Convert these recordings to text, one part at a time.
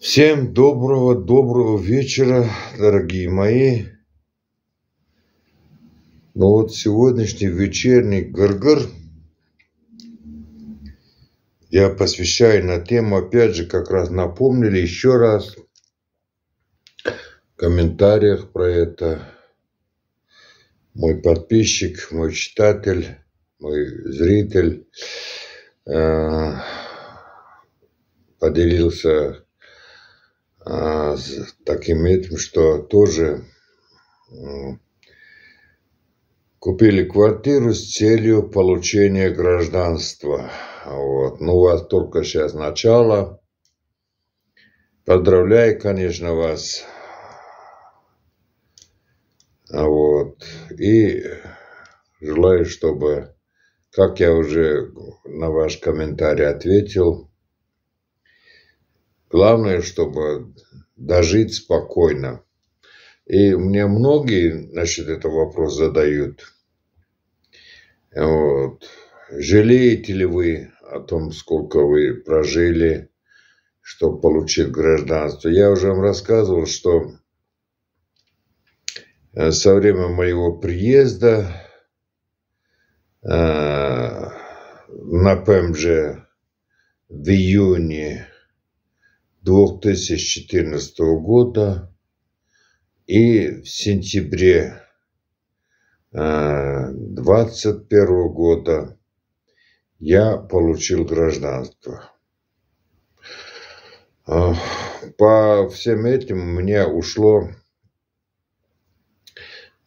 Всем доброго-доброго вечера, дорогие мои. Ну вот сегодняшний вечерний гыргыр я посвящаю на тему, опять же, как раз напомнили еще раз в комментариях про это мой подписчик, мой читатель, мой зритель э, поделился а, с таким этим, что тоже купили квартиру с целью получения гражданства. Вот. Ну, у вас только сейчас начало. Поздравляю, конечно, вас. А вот. И желаю, чтобы, как я уже на ваш комментарий ответил, Главное, чтобы дожить спокойно. И мне многие, значит, этот вопрос задают. Вот. Жалеете ли вы о том, сколько вы прожили, чтобы получить гражданство? Я уже вам рассказывал, что э, со времени моего приезда э, на ПМЖ в июне 2014 года и в сентябре 2021 э, года я получил гражданство. Э, по всем этим мне ушло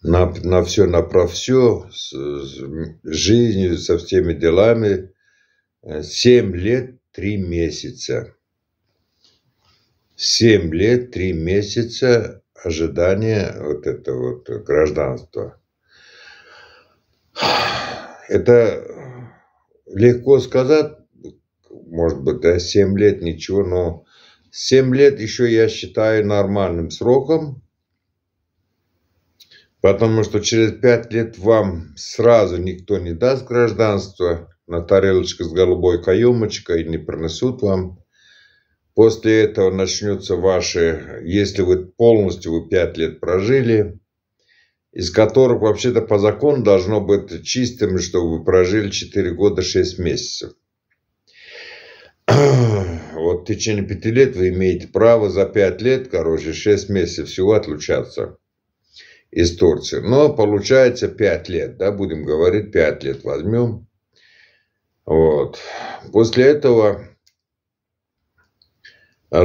на, на все, на про все, с, с жизнью, со всеми делами, 7 э, лет, 3 месяца. 7 лет, 3 месяца ожидания вот этого вот гражданства. Это легко сказать, может быть, да, 7 лет, ничего, но 7 лет еще я считаю нормальным сроком, потому что через 5 лет вам сразу никто не даст гражданство на тарелочке с голубой каемочкой, и не принесут вам. После этого начнется ваши, если вы полностью вы пять лет прожили, из которых вообще-то по закону должно быть чистым, чтобы вы прожили 4 года 6 месяцев. Вот в течение 5 лет вы имеете право за 5 лет, короче, 6 месяцев всего отлучаться из Турции. Но получается 5 лет, да, будем говорить, 5 лет возьмем. Вот. После этого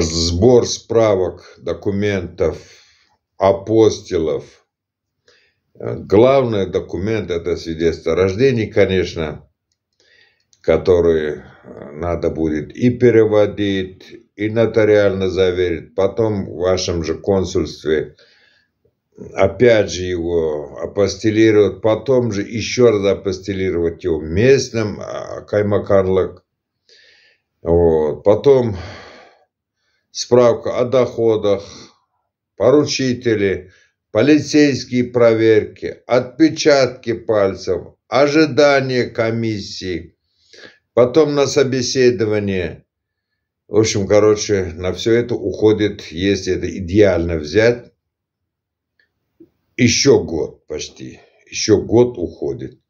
сбор справок, документов, апостилов. Главный документ – это свидетельство о рождении, конечно, которое э, надо будет и переводить, и нотариально заверить. Потом в вашем же консульстве опять же его апостелировать, потом же еще раз апостелировать его местным а, Каймакарлык. Вот. Потом справка о доходах, поручители, полицейские проверки, отпечатки пальцев, ожидание комиссии, потом на собеседование. В общем, короче, на все это уходит, если это идеально взять, еще год почти, еще год уходит.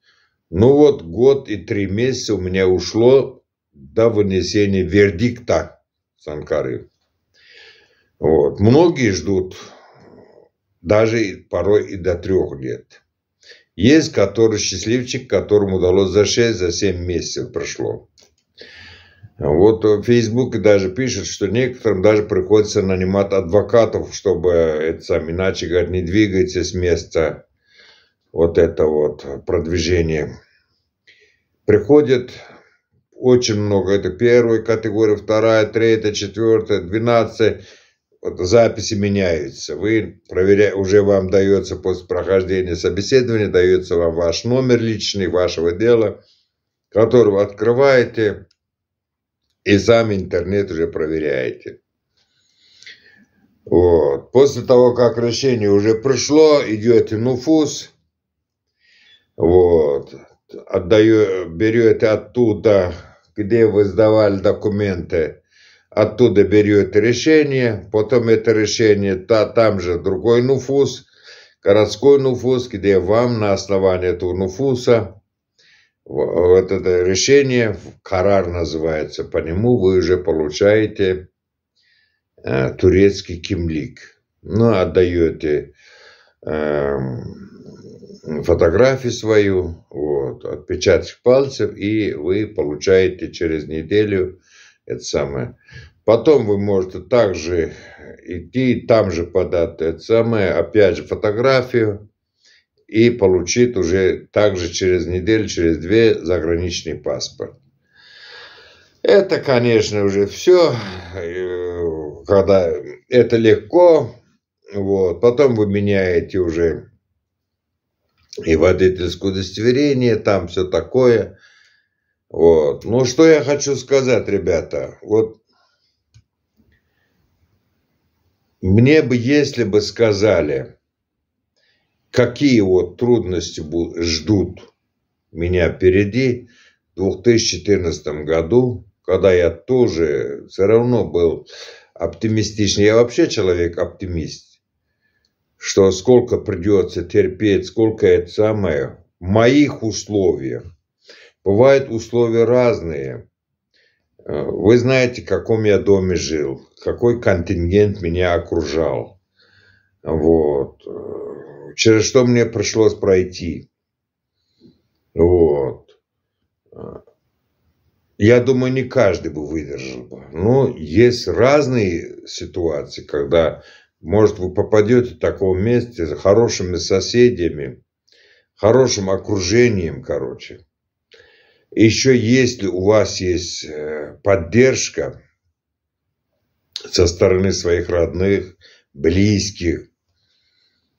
Ну вот год и три месяца у меня ушло до вынесения вердикта Санкары. Вот. Многие ждут даже порой и до трех лет. Есть который счастливчик, которому удалось за 6, за 7 месяцев прошло. Вот в Фейсбуке даже пишет, что некоторым даже приходится нанимать адвокатов, чтобы это сам иначе, говорит, не двигайте с места вот это вот продвижение. Приходит очень много. Это первая категория, вторая, третья, четвертая, двенадцатая записи меняются. Вы проверя... уже вам дается после прохождения собеседования, дается вам ваш номер личный вашего дела, которого открываете и сам интернет уже проверяете. Вот. После того, как решение уже пришло, идете Нуфус, вот, отдаю, берете оттуда, где вы сдавали документы, оттуда берет решение, потом это решение та, там же другой нуфус, городской нуфус, где вам на основании этого нуфуса вот это решение, карар называется, по нему вы уже получаете э, турецкий кимлик. Ну, отдаете э, эм, фотографию свою, вот, отпечаток пальцев, и вы получаете через неделю это самое. Потом вы можете также идти там же подать это самое, опять же фотографию и получить уже также через неделю, через две заграничный паспорт. Это, конечно, уже все, э, когда это легко, вот. Потом вы меняете уже и водительское удостоверение, там все такое – вот. Ну, что я хочу сказать, ребята. Вот мне бы, если бы сказали, какие вот трудности ждут меня впереди в 2014 году, когда я тоже все равно был оптимистичный. Я вообще человек-оптимист, что сколько придется терпеть, сколько это самое в моих условиях Бывают условия разные. Э, вы знаете, в каком я доме жил, какой контингент меня окружал. Вот. Э, через что мне пришлось пройти. Вот. Э, я думаю, не каждый бы выдержал бы. Но есть разные ситуации, когда, может, вы попадете в таком месте с хорошими соседями, хорошим окружением, короче. Еще если у вас есть э, поддержка со стороны своих родных, близких,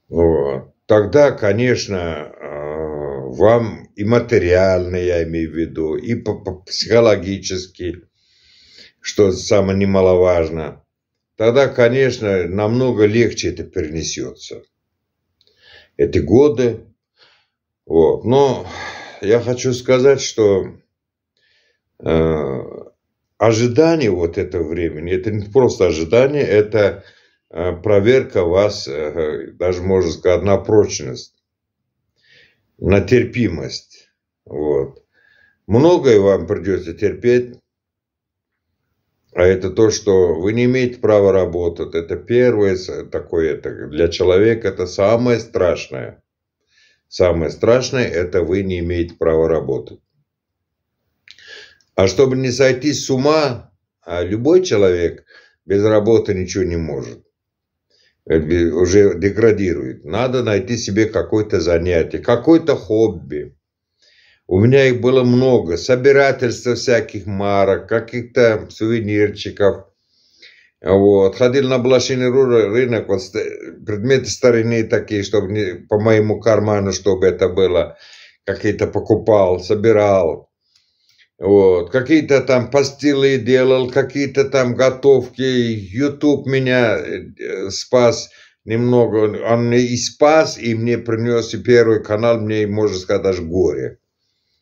вот, тогда, конечно, э, вам и материально, я имею в виду, и психологически, что самое немаловажно, тогда, конечно, намного легче это перенесется. Эти годы. Вот. Но я хочу сказать, что э, ожидание вот этого времени, это не просто ожидание, это э, проверка вас, э, даже можно сказать, на прочность, на терпимость. Вот. Многое вам придется терпеть, а это то, что вы не имеете права работать. Это первое такое, это для человека это самое страшное. Самое страшное – это вы не имеете права работать. А чтобы не сойти с ума, а любой человек без работы ничего не может. Э, уже деградирует. Надо найти себе какое-то занятие, какое-то хобби. У меня их было много. Собирательство всяких марок, каких-то сувенирчиков – вот. ходил на блошиный рынок, вот предметы старины такие, чтобы не, по моему карману, чтобы это было. Какие-то покупал, собирал. Вот. Какие-то там пастилы делал, какие-то там готовки. YouTube меня э, спас немного. Он мне и спас, и мне принес и первый канал, мне, можно сказать, даже горе.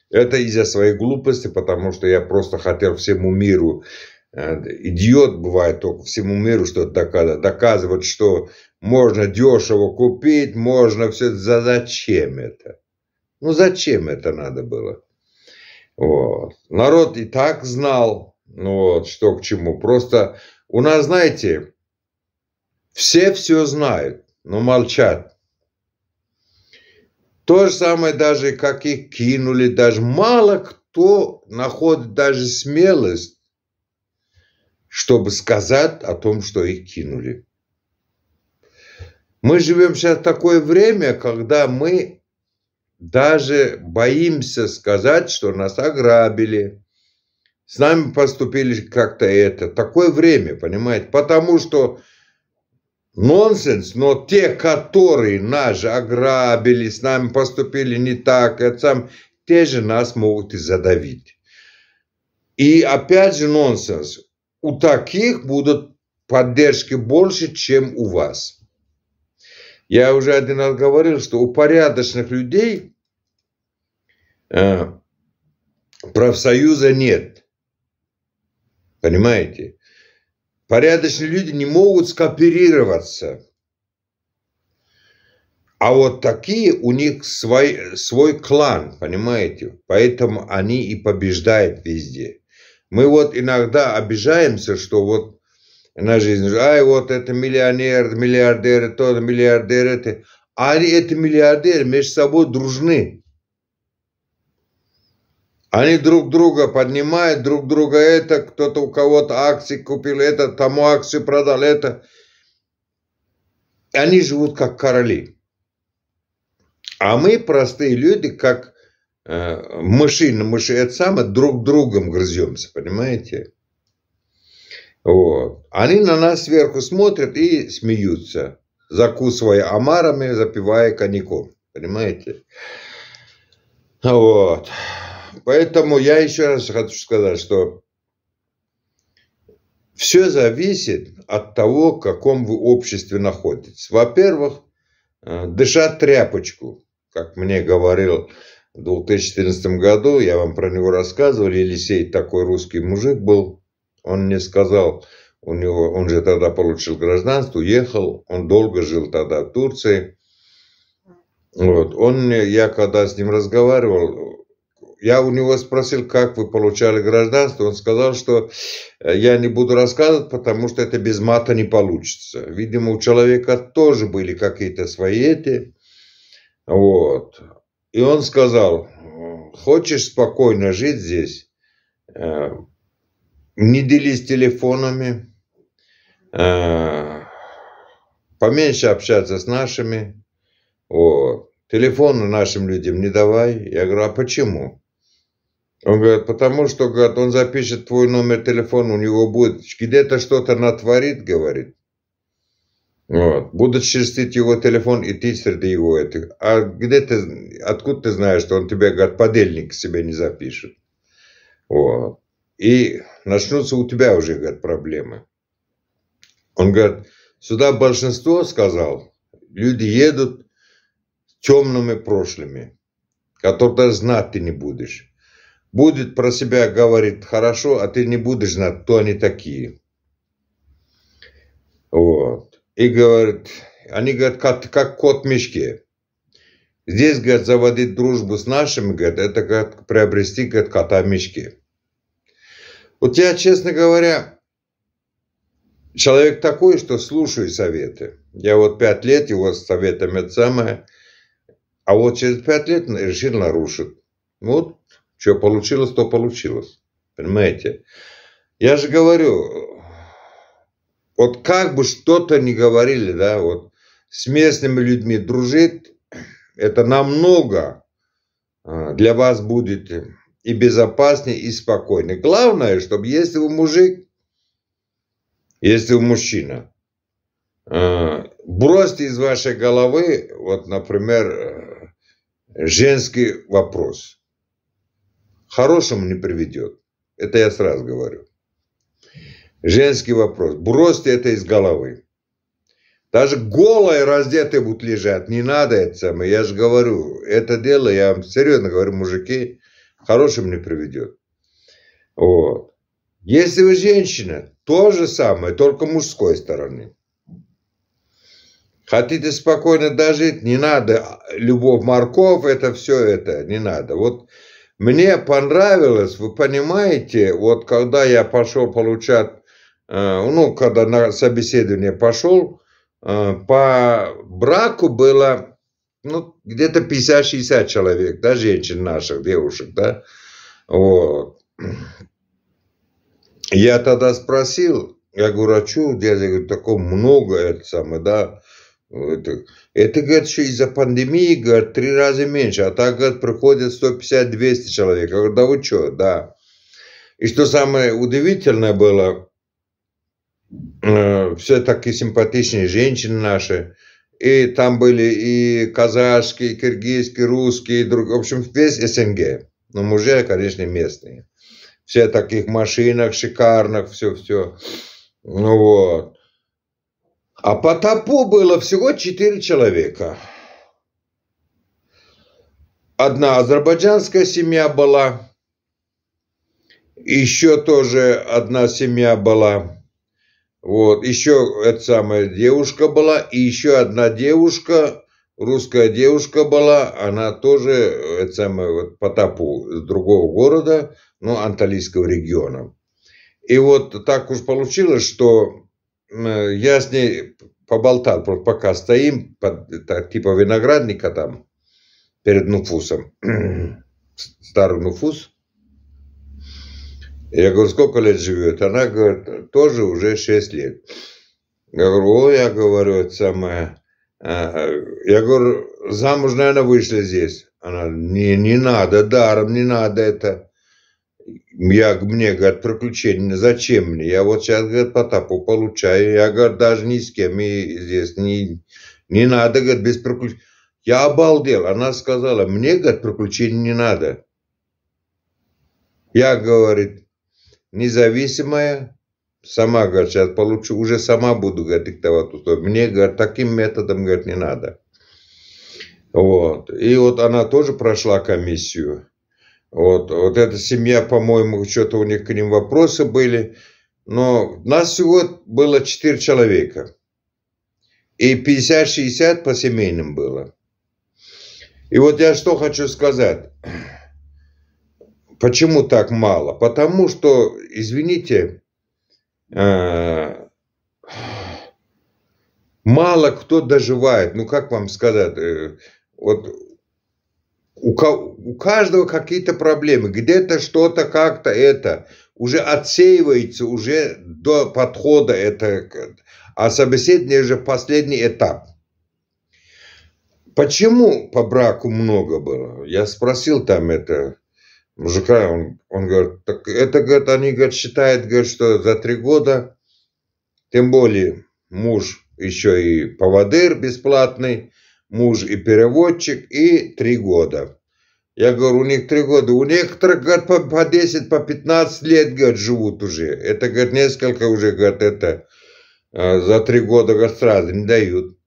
Это из-за своей глупости, потому что я просто хотел всему миру идиот бывает только всему миру что доказывать. Доказывать, что можно дешево купить, можно все. За зачем это? Ну зачем это надо было? Вот. Народ и так знал, ну, вот, что к чему. Просто у нас, знаете, все все знают, но молчат. То же самое даже, как их кинули, даже мало кто находит даже смелость чтобы сказать о том, что их кинули. Мы живем сейчас в такое время, когда мы даже боимся сказать, что нас ограбили, с нами поступили как-то это. Такое время, понимаете? Потому что нонсенс, но те, которые нас ограбили, с нами поступили не так, это сам, те же нас могут и задавить. И опять же нонсенс у таких будут поддержки больше, чем у вас. Я уже один раз говорил, что у порядочных людей э, профсоюза нет. Понимаете? Порядочные люди не могут скооперироваться. А вот такие у них свой, свой клан, понимаете? Поэтому они и побеждают везде. Мы вот иногда обижаемся, что вот на жизнь, ай, вот это миллионер, миллиардер, это миллиардер, это. А эти миллиардеры между собой дружны. Они друг друга поднимают, друг друга это, кто-то у кого-то акции купил, это, тому акцию продал, это. Они живут как короли. А мы, простые люди, как Э, мыши на мыши это самое, друг другом грыземся, понимаете? Вот. Они на нас сверху смотрят и смеются, закусывая омарами, запивая коньяком, понимаете? Вот. Поэтому я еще раз хочу сказать, что все зависит от того, в каком вы обществе находитесь. Во-первых, э, дышать тряпочку, как мне говорил в 2014 году, я вам про него рассказывал, Елисей такой русский мужик был, он мне сказал, у него, он же тогда получил гражданство, уехал, он долго жил тогда в Турции. Вот, он, мне, я когда с ним разговаривал, я у него спросил, как вы получали гражданство, он сказал, что э, я не буду рассказывать, потому что это без мата не получится. Видимо, у человека тоже были какие-то свои эти, вот. И он сказал, хочешь спокойно жить здесь, э, не делись телефонами, э, поменьше общаться с нашими, вот. телефоны нашим людям не давай. Я говорю, а почему? Он говорит, потому что, говорит, он запишет твой номер телефона, у него будет, где-то что-то натворит, говорит. Вот. Будут шерстить его телефон, и ты среди его этих. А где ты, откуда ты знаешь, что он тебе говорит, подельник себе не запишет? Вот. И начнутся у тебя уже, говорит, проблемы. Он говорит, сюда большинство, сказал, люди едут темными прошлыми, которые даже знать ты не будешь. Будет про себя говорит хорошо, а ты не будешь знать, кто они такие. Вот и говорят, они говорят, как, как кот в мешке. Здесь, говорят, заводить дружбу с нашими, говорят, это как приобрести, говорят, кота в мешке. Вот я, честно говоря, человек такой, что слушаю советы. Я вот пять лет его советами это самое, а вот через пять лет решил нарушить. Ну вот, что получилось, то получилось. Понимаете? Я же говорю, вот как бы что-то ни говорили, да, вот с местными людьми дружить, это намного а, для вас будет и безопаснее, и спокойнее. Главное, чтобы если вы мужик, если вы мужчина, а, бросьте из вашей головы, вот, например, э, женский вопрос. Хорошему не приведет. Это я сразу говорю. Женский вопрос. Бросьте это из головы. Даже голые раздетые будут лежать. Не надо это самое. Я же говорю, это дело, я вам серьезно говорю, мужики, хорошим не приведет. Вот. Если вы женщина, то же самое, только мужской стороны. Хотите спокойно дожить, не надо любовь морков, это все это, не надо. Вот мне понравилось, вы понимаете, вот когда я пошел получать Э, ну, когда на собеседование пошел, э, по браку было ну, где-то 50-60 человек, да, женщин наших, девушек, да. Вот. Я тогда спросил, я говорю, а что, дядя, говорю, такого много, это самое, да, это, это говорит, что из-за пандемии, говорит, три раза меньше, а так, говорит, приходит 150-200 человек. Я говорю, да вы что, да. И что самое удивительное было, Э, все таки симпатичные женщины наши. И там были и казахские, и киргизские, русские, и друг... в общем, весь СНГ. Но мужья, конечно, местные. Все в таких машинах шикарных, все-все. Ну вот. А по топу было всего четыре человека. Одна азербайджанская семья была, еще тоже одна семья была – вот, еще эта самая девушка была, и еще одна девушка, русская девушка была, она тоже, э, это самое, вот, по тапу другого города, ну, Анталийского региона. И вот так уж получилось, что я с ней поболтал, просто пока стоим, под, так, типа виноградника там, перед Нуфусом, старый Нуфус, я говорю, сколько лет живет? Она говорит, тоже уже 6 лет. Я говорю, о, я говорю, это самое... А, а». Я говорю, замуж, наверное, вышла здесь. Она, не, не надо, даром не надо это. Я, мне, говорит, приключения, зачем мне? Я вот сейчас, говорит, Потапу получаю. Я, говорю, даже ни с кем и здесь не, не надо, говорит, без приключений. Я обалдел. Она сказала, мне, говорит, приключений не надо. Я, говорит, независимая, сама, говорит, сейчас получу, уже сама буду, говорит, диктовать условия. Мне, говорит, таким методом, говорит, не надо. Вот. И вот она тоже прошла комиссию. Вот, вот эта семья, по-моему, что-то у них к ним вопросы были. Но нас всего было 4 человека. И 50-60 по семейным было. И вот я что хочу сказать. Почему так мало? Потому что, извините, э, мало кто доживает. Ну, как вам сказать? Э, вот у, у каждого какие-то проблемы. Где-то что-то, как-то это уже отсеивается уже до подхода это, а собеседование же последний этап. Почему по браку много было? Я спросил там это, мужика, он, он говорит, так это, говорит, они, говорит, считают, говорит, что за три года, тем более муж еще и поводырь бесплатный, муж и переводчик, и три года. Я говорю, у них три года. У некоторых, говорит, по, по 10, по 15 лет, говорит, живут уже. Это, говорит, несколько уже, говорит, это э, за три года, говорит, сразу не дают.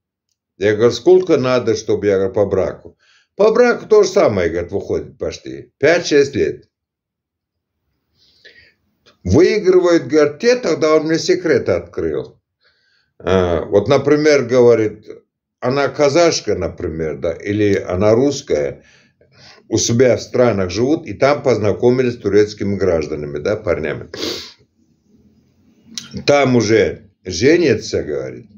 Я говорю, сколько надо, чтобы я говорю, по браку? По браку то же самое, говорит, выходит почти. 5-6 лет. Выигрывают, говорит, те, тогда он мне секрет открыл. А, вот, например, говорит, она казашка, например, да, или она русская, у себя в странах живут, и там познакомились с турецкими гражданами, да, парнями. Там уже женятся, говорит.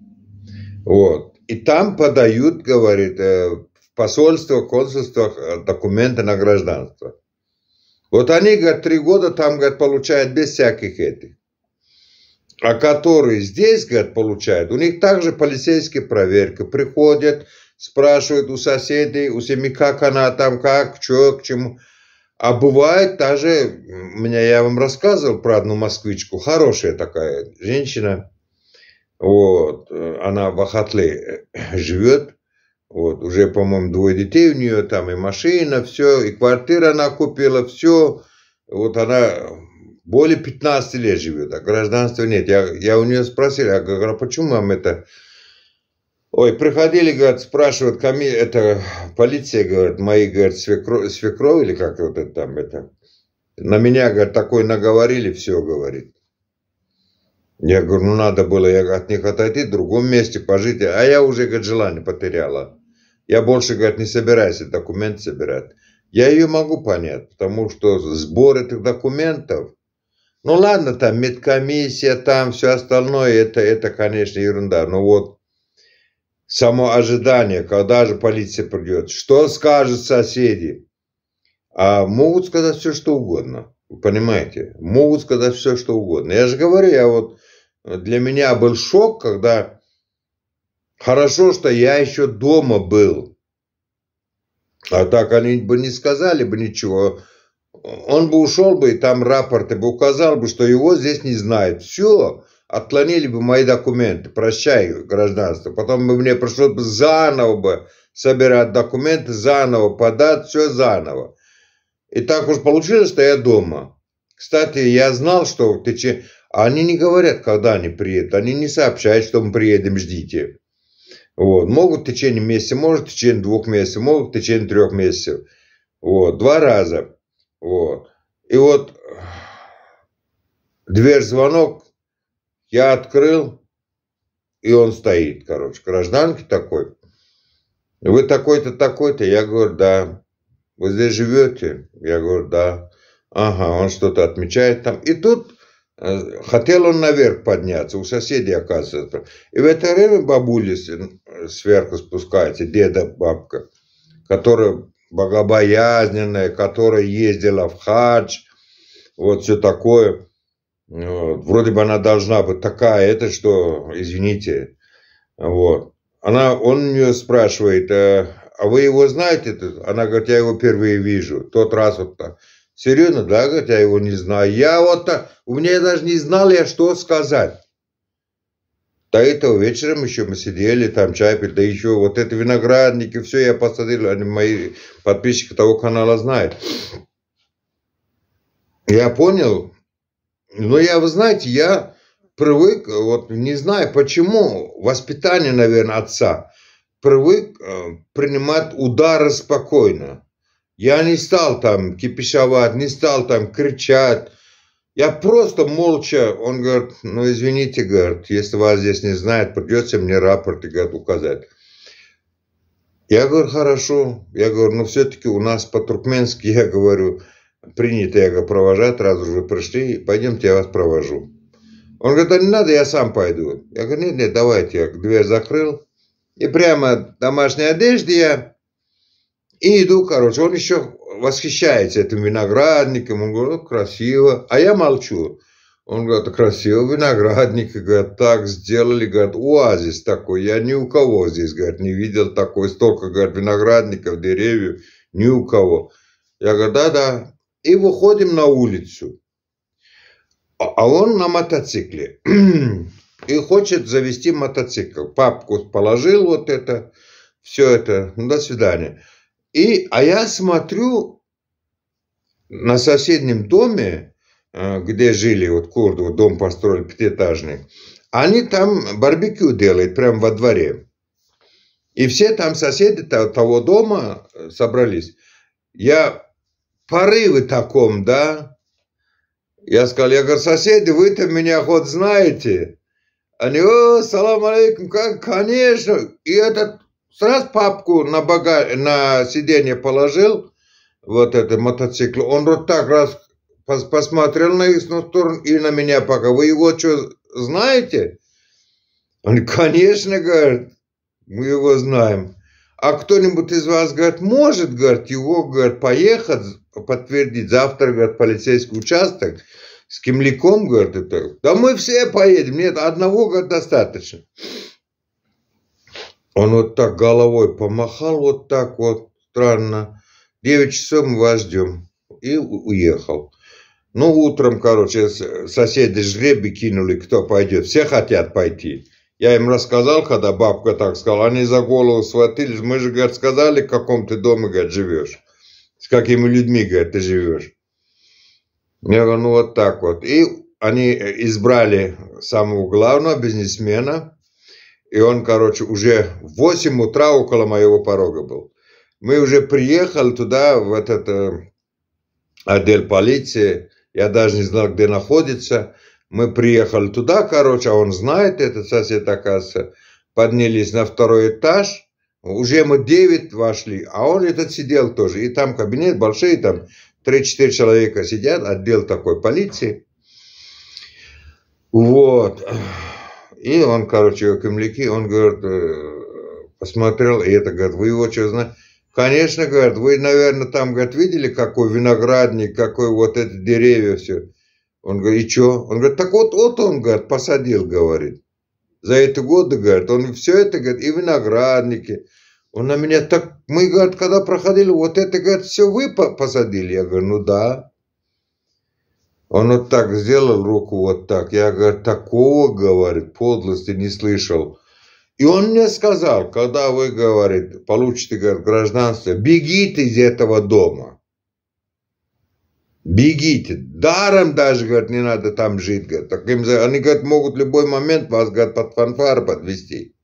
Вот. И там подают, говорит, э, в посольствах, консульствах э, документы на гражданство. Вот они, говорят, три года там, говорят, получают без всяких этих. А которые здесь, говорят, получают, у них также полицейские проверки приходят, спрашивают у соседей, у семьи, как она там, как, что, к чему. А бывает даже, меня я вам рассказывал про одну москвичку, хорошая такая женщина, вот, э, она в Ахатле э, живет, вот, уже, по-моему, двое детей у нее, там и машина, все, и квартира она купила, все. Вот она более 15 лет живет, а гражданства нет. Я, я у нее спросил, я говорю, «А почему вам это... Ой, приходили, говорят, спрашивают, коми... это полиция, говорит, мои, говорит, свекро... свекров или как вот это там, это... На меня, говорит, такой наговорили, все, говорит. Я говорю, ну надо было я от них отойти, в другом месте пожить. А я уже, говорит, желание потеряла. Я больше, говорит, не собираюсь документы собирать. Я ее могу понять, потому что сбор этих документов, ну ладно, там медкомиссия, там все остальное, это, это конечно, ерунда. Но вот само ожидание, когда же полиция придет, что скажут соседи. А могут сказать все, что угодно, понимаете? Могут сказать все, что угодно. Я же говорю, я вот, для меня был шок, когда Хорошо, что я еще дома был. А так они бы не сказали бы ничего. Он бы ушел бы и там рапорты бы указал бы, что его здесь не знают. Все, отклонили бы мои документы, прощай гражданство. Потом бы мне пришлось бы заново бы собирать документы, заново подать, все заново. И так уж получилось, что я дома. Кстати, я знал, что в течение... Они не говорят, когда они приедут. Они не сообщают, что мы приедем, ждите. Вот. Могут в течение месяца, может в течение двух месяцев, могут в течение трех месяцев. Вот. Два раза. Вот. И вот э, дверь звонок я открыл, и он стоит, короче, гражданки такой. Вы такой-то, такой-то? Я говорю, да. Вы здесь живете? Я говорю, да. Ага, он что-то отмечает там. И тут э, хотел он наверх подняться, у соседей оказывается. И в это время бабуля сверху спускается, деда-бабка, которая богобоязненная, которая ездила в хадж, вот все такое. Вот. Вроде бы она должна быть такая, это что, извините. Вот. Она, он у нее спрашивает, «Э, а вы его знаете? Она говорит, я его впервые вижу. Тот раз вот так. Серьезно, да, говорит, я его не знаю. Я вот так, у меня даже не знал я, что сказать. До этого вечером еще мы сидели, там чай пили, да еще вот это виноградники, все я посадил, они мои подписчики того канала знают. Я понял, но ну, я, вы знаете, я привык, вот не знаю почему, воспитание, наверное, отца, привык э, принимать удары спокойно. Я не стал там кипишовать, не стал там кричать, я просто молча, он говорит, ну извините, говорит, если вас здесь не знает, придется мне рапорт, и говорит, указать. Я говорю, хорошо. Я говорю, ну все-таки у нас по-туркменски, я говорю, принято, я говорю, провожать, раз уже вы пришли, пойдемте, я вас провожу. Он говорит, да не надо, я сам пойду. Я говорю, нет, нет, давайте. Я дверь закрыл. И прямо в домашней одежде я и иду, короче, он еще восхищается этим виноградником, он говорит, красиво, а я молчу. Он говорит, красиво виноградник, и, говорит, так сделали, говорит, оазис такой, я ни у кого здесь, говорит, не видел такой, столько, говорит, виноградников, деревьев, ни у кого. Я говорю, да-да, и выходим на улицу. А, а он на мотоцикле. И хочет завести мотоцикл. Папку положил вот это, все это. Ну, до свидания. И, а я смотрю на соседнем доме, э, где жили вот курды, вот дом построили пятиэтажный, они там барбекю делают прямо во дворе. И все там соседи того дома э, собрались. Я порывы таком, да? Я сказал, я говорю, соседи, вы-то меня хоть знаете? Они, о, салам алейкум, как, конечно. И этот Сразу папку на, бага... на сиденье положил, вот этот мотоцикл. Он вот так раз пос посмотрел на их сторону и на меня пока. Вы его что, знаете? Он, конечно, говорит, мы его знаем. А кто-нибудь из вас, говорит, может, говорит, его, говорит, поехать, подтвердить завтра, говорит, полицейский участок с кемляком, говорит, это. Да мы все поедем. Нет, одного, говорит, достаточно. Он вот так головой помахал, вот так вот, странно. Девять часов мы вас ждем. И уехал. Ну, утром, короче, соседи жребий кинули, кто пойдет. Все хотят пойти. Я им рассказал, когда бабка так сказала, они за голову схватились. Мы же, говорит, сказали, в каком ты доме, говорит, живешь. С какими людьми, говорит, ты живешь. Я говорю, ну вот так вот. И они э, избрали самого главного бизнесмена, и он, короче, уже в 8 утра около моего порога был. Мы уже приехали туда, в этот э, отдел полиции. Я даже не знал, где находится. Мы приехали туда, короче, а он знает этот сосед, оказывается. Поднялись на второй этаж. Уже мы 9 вошли, а он этот сидел тоже. И там кабинет большой, там 3-4 человека сидят, отдел такой полиции. Вот. И он, короче, камляки, он, говорит, э, посмотрел, и это, говорит, вы его что знаете? Конечно, говорит, вы, наверное, там, говорит, видели, какой виноградник, какой вот это деревья, все. Он говорит, и что? Он говорит, так вот, вот он, говорит, посадил, говорит. За эти годы, говорит, он все это, говорит, и виноградники. Он на меня так, мы, говорит, когда проходили, вот это, говорит, все вы посадили. Я говорю, ну да. Он вот так сделал руку, вот так. Я, говорю, такого, говорит, подлости не слышал. И он мне сказал, когда вы, говорит, получите говорит, гражданство, бегите из этого дома. Бегите. Даром даже, говорит, не надо там жить. Говорит. Так им, они, говорят, могут в любой момент вас, говорит, под фанфар подвести.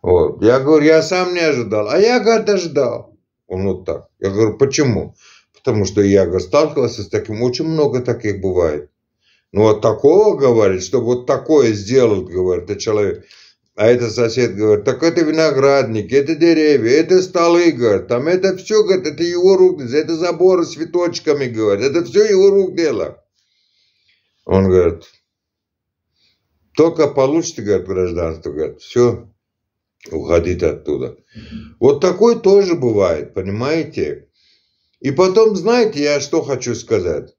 Вот. Я говорю, я сам не ожидал. А я, говорит, ожидал. Он вот так. Я говорю, почему? Потому что я сталкивался с таким, очень много таких бывает. Но ну, вот такого, говорит, что вот такое сделал, говорит, это человек. А этот сосед говорит, так это виноградник, это деревья, это столы, говорит, там это все, говорит, это его рук, это заборы с цветочками, говорит, это все его рук дело. Он говорит, только получите, говорит, гражданство, говорит, все, уходите оттуда. Вот такой тоже бывает, понимаете? И потом, знаете, я что хочу сказать?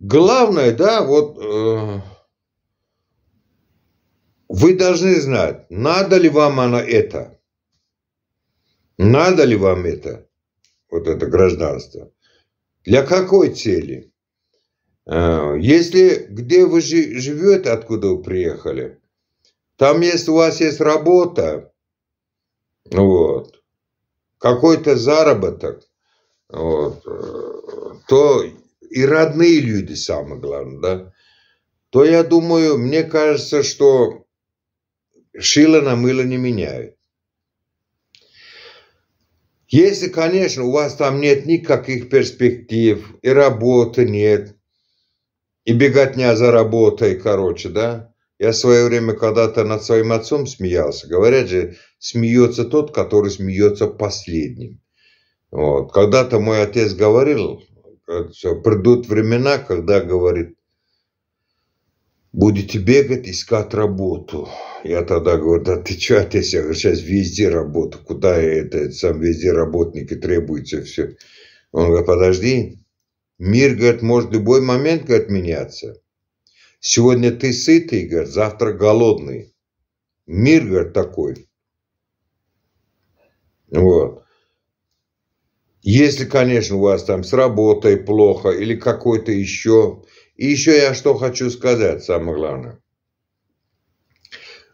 Главное, да, вот э, вы должны знать, надо ли вам оно это. Надо ли вам это, вот это гражданство? Для какой цели? Э, если где вы жи- живете, откуда вы приехали, там есть у вас есть работа, вот, какой-то заработок, вот, э, то и родные люди, самое главное, да, то я думаю, мне кажется, что шило на мыло не меняют. Если, конечно, у вас там нет никаких перспектив, и работы нет, и беготня за работой, короче, да, я в свое время когда-то над своим отцом смеялся. Говорят же, смеется тот, который смеется последним. Вот. Когда-то мой отец говорил, что придут времена, когда, говорит, будете бегать, искать работу. Я тогда говорю, да ты что, отец, я говорю, сейчас везде работа, куда я это, сам везде работники требуется все. Он говорит, подожди, мир, говорит, может любой момент, говорит, меняться. Сегодня ты сытый, говорит, завтра голодный. Мир, говорит, такой. Вот. Если, конечно, у вас там с работой плохо или какой-то еще. И еще я что хочу сказать, самое главное.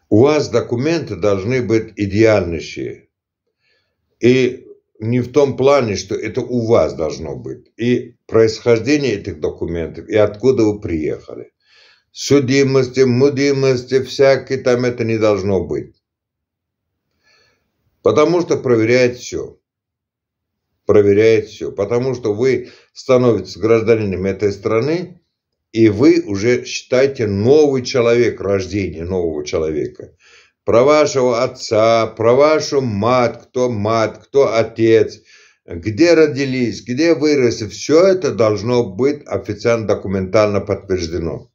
У вас документы должны быть идеальнейшие. И не в том плане, что это у вас должно быть. И происхождение этих документов, и откуда вы приехали. Судимости, мудимости, всякие там это не должно быть. Потому что проверяет все проверяет все. Потому что вы становитесь гражданином этой страны, и вы уже считаете новый человек, рождение нового человека. Про вашего отца, про вашу мать, кто мать, кто отец, где родились, где выросли, все это должно быть официально документально подтверждено.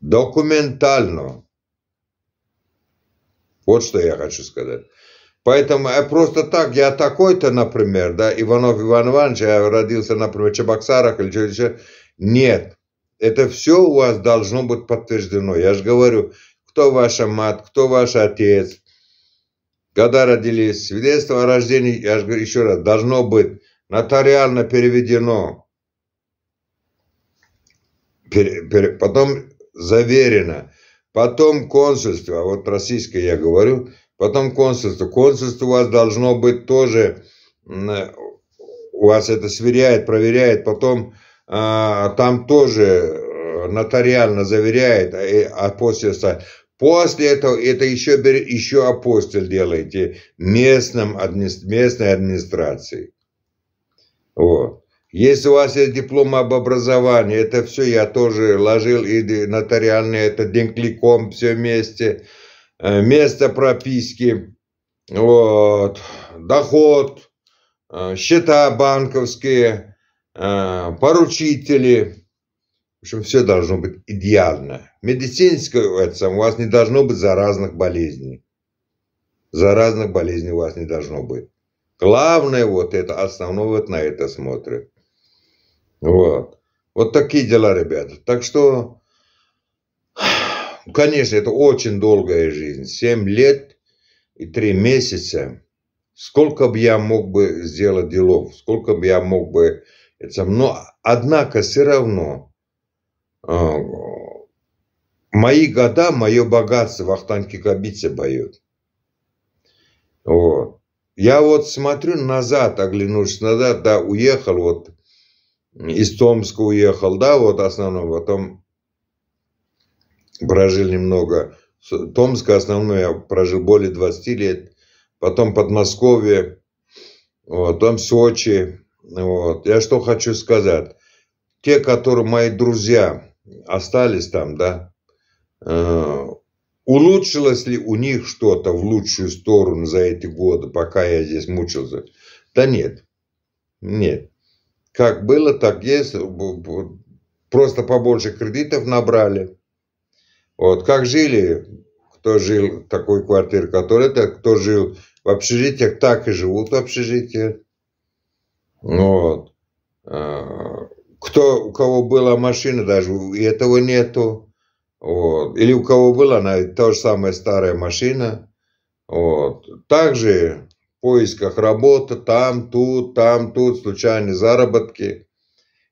Документально. Вот что я хочу сказать. Поэтому э, просто так, я такой-то, например, да, Иванов Иван Иванович, я родился, например, в Чебоксарах или что-то еще. Нет, это все у вас должно быть подтверждено. Я же говорю, кто ваша мать, кто ваш отец, когда родились, свидетельство о рождении, я же говорю еще раз, должно быть нотариально переведено, пере, пере, потом заверено, потом консульство, а вот российское я говорю – Потом консульство. Консульство у вас должно быть тоже, э, у вас это сверяет, проверяет. Потом а, там тоже э, нотариально заверяет, а, а после После этого это еще, еще апостель делаете местным, местной администрации. Вот. Если у вас есть диплом об образовании, это все я тоже ложил, и нотариальный, это денкликом все вместе – Э, место прописки, вот, доход, э, счета банковские, э, поручители. В общем, все должно быть идеально. Медицинское это, у вас не должно быть заразных болезней. Заразных болезней у вас не должно быть. Главное вот это, основное вот на это смотрит. Вот. Вот такие дела, ребята. Так что ну, конечно, это очень долгая жизнь. Семь лет и три месяца. Сколько бы я мог бы сделать делов, сколько бы я мог бы... Это, но, однако, все равно, а, мои года, мое богатство в Ахтанке Кикабидзе поет. Вот. Я вот смотрю назад, оглянувшись назад, да, уехал, вот из Томска уехал, да, вот основном, потом прожил немного. Томска основную я прожил более 20 лет. Потом Подмосковье, вот, там Сочи. Вот. Я что хочу сказать. Те, которые мои друзья остались там, да, э, улучшилось ли у них что-то в лучшую сторону за эти годы, пока я здесь мучился? Да нет. Нет. Как было, так есть. Просто побольше кредитов набрали. Вот, как жили, кто жил в такой квартире, которая, так кто жил в общежитиях, так и живут в общежитиях. Ну вот. А, кто, у кого была машина, даже и этого нету. Вот. Или у кого была она, та же самая старая машина. Вот. Также в поисках работы, там, тут, там, тут, случайные заработки.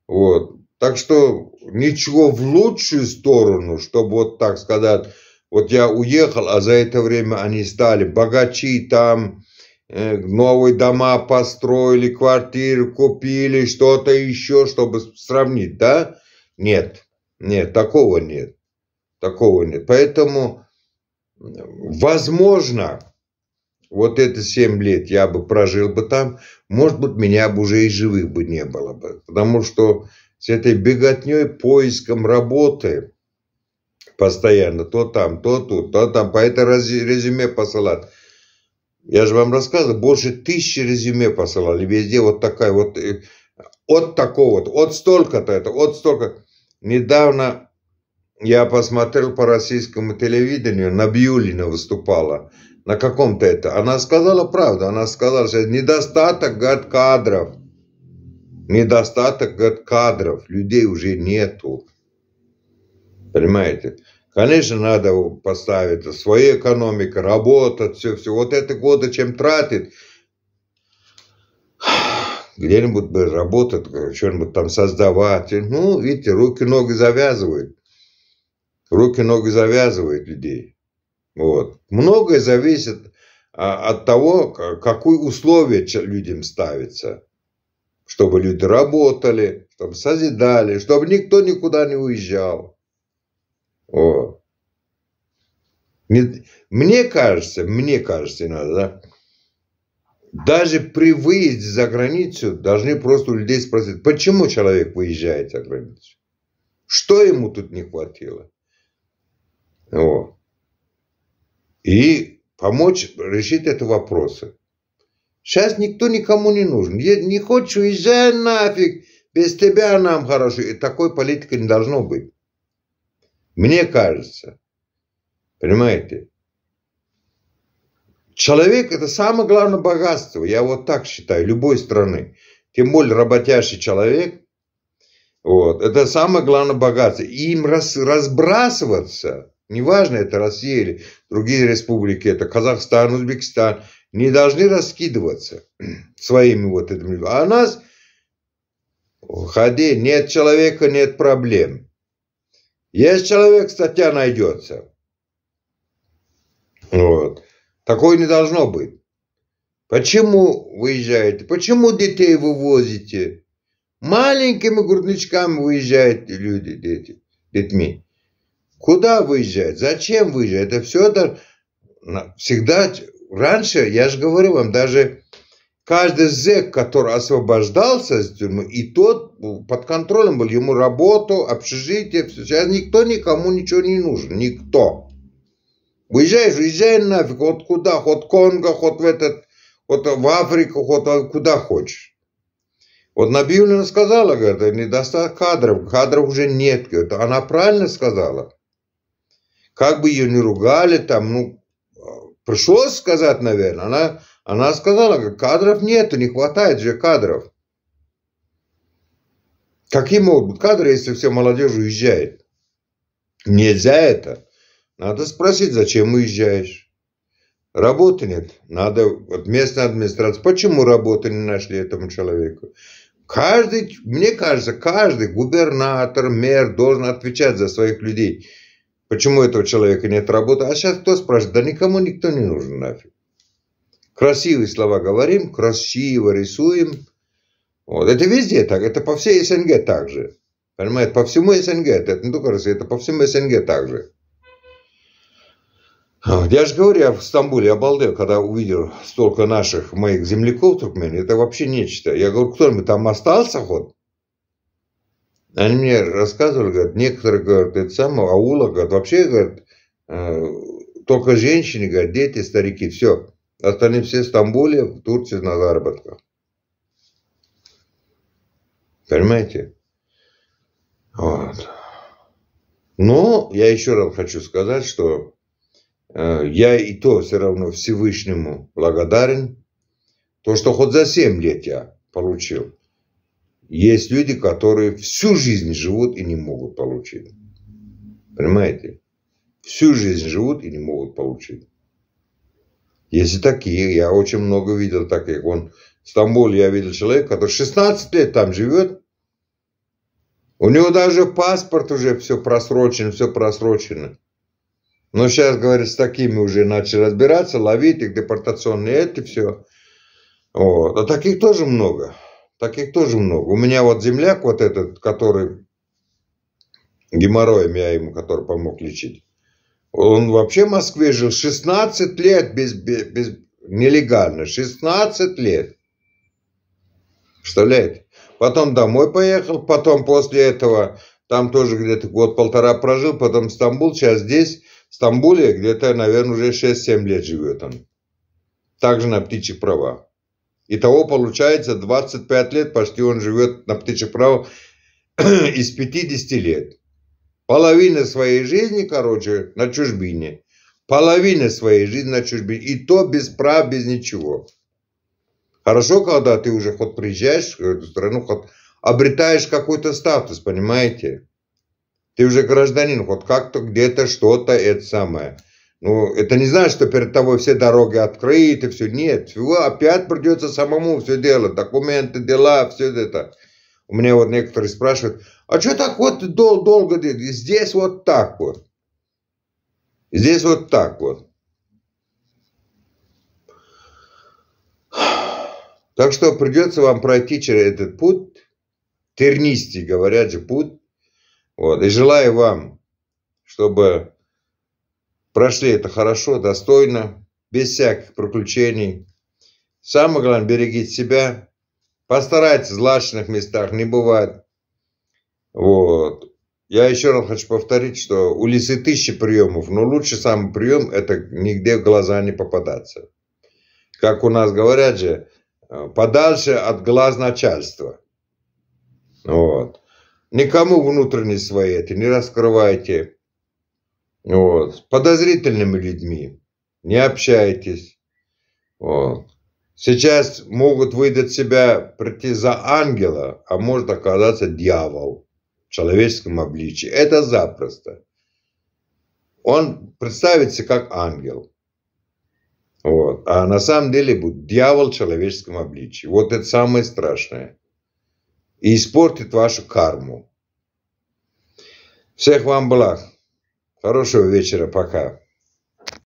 Вот. Так что ничего в лучшую сторону, чтобы вот так сказать, вот я уехал, а за это время они стали богачи там, э, новые дома построили, квартиры купили, что-то еще, чтобы сравнить, да? Нет, нет, такого нет, такого нет. Поэтому, возможно, вот эти семь лет я бы прожил бы там, может быть, меня бы уже и живых бы не было бы, потому что с этой беготней, поиском работы постоянно, то там, то тут, то там, по это резюме посылать. Я же вам рассказывал, больше тысячи резюме посылали, везде вот такая вот, э, от такого, вот от столько-то это, от столько. Недавно я посмотрел по российскому телевидению, на Набиулина выступала, на каком-то это. Она сказала правду, она сказала, что недостаток кадров – недостаток кадров, людей уже нету. Понимаете? Конечно, надо поставить свою экономику, работать, все-все. Вот это годы чем тратит, где-нибудь бы работать, что-нибудь там создавать. Ну, видите, руки-ноги завязывают. Руки-ноги завязывают людей. Вот. Многое зависит а, от того, какие условия людям ставится чтобы люди работали, чтобы созидали, чтобы никто никуда не уезжал. О. Мне кажется, мне кажется иногда, да, даже при выезде за границу должны просто у людей спросить, почему человек выезжает за границу? Что ему тут не хватило? О. И помочь решить эти вопросы. Сейчас никто никому не нужен. Я Не хочу уезжай нафиг. Без тебя нам хорошо. И такой политика не должно быть. Мне кажется. Понимаете? Человек – это самое главное богатство. Я вот так считаю. Любой страны. Тем более работящий человек. Вот. Это самое главное богатство. И им раз, разбрасываться – Неважно, это Россия или другие республики, это Казахстан, Узбекистан – не должны раскидываться своими вот этими. А у нас ходи, нет человека, нет проблем. Есть человек, статья найдется. Вот. Такое не должно быть. Почему выезжаете? Почему детей вывозите? Маленькими грудничками выезжают люди, дети, детьми. Куда выезжать? Зачем выезжать? Это все это всегда раньше, я же говорю вам, даже каждый зэк, который освобождался из тюрьмы, и тот ну, под контролем был, ему работу, общежитие, все. Сейчас никто никому ничего не нужен, никто. Уезжаешь, уезжай нафиг, вот куда, хоть Конго, хоть в этот, вот в Африку, хоть куда хочешь. Вот Набиулина сказала, говорит, недостаток кадров, кадров уже нет, говорит, она правильно сказала. Как бы ее ни ругали, там, ну, Пришлось сказать, наверное. Она, она сказала, кадров нету, не хватает же кадров. Какие могут быть кадры, если все молодежь уезжает? Нельзя это. Надо спросить, зачем уезжаешь? Работы нет. Надо, вот местная администрация, почему работы не нашли этому человеку? Каждый, мне кажется, каждый губернатор, мэр должен отвечать за своих людей. Почему этого человека нет работы? А сейчас кто спрашивает? Да никому никто не нужен нафиг. Красивые слова говорим, красиво рисуем. Вот. Это везде так, это по всей СНГ так же. Понимаете, по всему СНГ, это не только Россия, это по всему СНГ так же. Я же говорю, я в Стамбуле обалдел, когда увидел столько наших моих земляков туркмен, это вообще нечто. Я говорю, кто-нибудь там остался хоть? Они мне рассказывали, говорят, некоторые, говорят, это самое, аула, говорят, вообще, говорят, э, только женщины, говорят, дети, старики, все. Остальные все в Стамбуле, в Турции на заработках. Понимаете? Вот. Но я еще раз хочу сказать, что э, я и то все равно Всевышнему благодарен. То, что хоть за 7 лет я получил. Есть люди, которые всю жизнь живут и не могут получить. Понимаете? Всю жизнь живут и не могут получить. Есть и такие. Я очень много видел таких. Вон, в Стамбуле я видел человека, который 16 лет там живет. У него даже паспорт уже все просрочен, все просрочено. Но сейчас, говорят, с такими уже начали разбираться, ловить их, депортационные, это все. Вот. А таких тоже много. Таких тоже много. У меня вот земляк вот этот, который геморроем я ему, который помог лечить. Он вообще в Москве жил 16 лет без, без, без нелегально. 16 лет. Представляете? Потом домой поехал, потом после этого там тоже где-то год-полтора прожил, потом Стамбул, сейчас здесь, в Стамбуле где-то, наверное, уже 6-7 лет живет он. Также на птичьи права. Итого получается 25 лет почти он живет на птичьих правах из 50 лет. Половина своей жизни, короче, на чужбине. Половина своей жизни на чужбине. И то без прав, без ничего. Хорошо, когда ты уже хоть приезжаешь в эту страну, хоть обретаешь какой-то статус, понимаете? Ты уже гражданин, хоть как-то где-то что-то это самое – ну, это не значит, что перед тобой все дороги открыты, все. Нет, всего опять придется самому все делать. Документы, дела, все это. У меня вот некоторые спрашивают, а что так вот дол долго делать? Здесь вот так вот. Здесь вот так вот. Так что придется вам пройти через этот путь, тернистый, говорят же, путь. Вот. И желаю вам, чтобы Прошли это хорошо, достойно, без всяких приключений. Самое главное, берегите себя. Постарайтесь, в злачных местах не бывает. Вот. Я еще раз хочу повторить, что у лисы тысячи приемов, но лучший самый прием – это нигде в глаза не попадаться. Как у нас говорят же, э, подальше от глаз начальства. Вот. Никому внутренние свои это не раскрывайте. Вот. С подозрительными людьми не общайтесь. Вот. Сейчас могут выдать себя прийти за ангела, а может оказаться дьявол в человеческом обличии. Это запросто. Он представится как ангел. Вот. А на самом деле будет дьявол в человеческом обличии. Вот это самое страшное. И испортит вашу карму. Всех вам благ. Хорошего вечера, пока.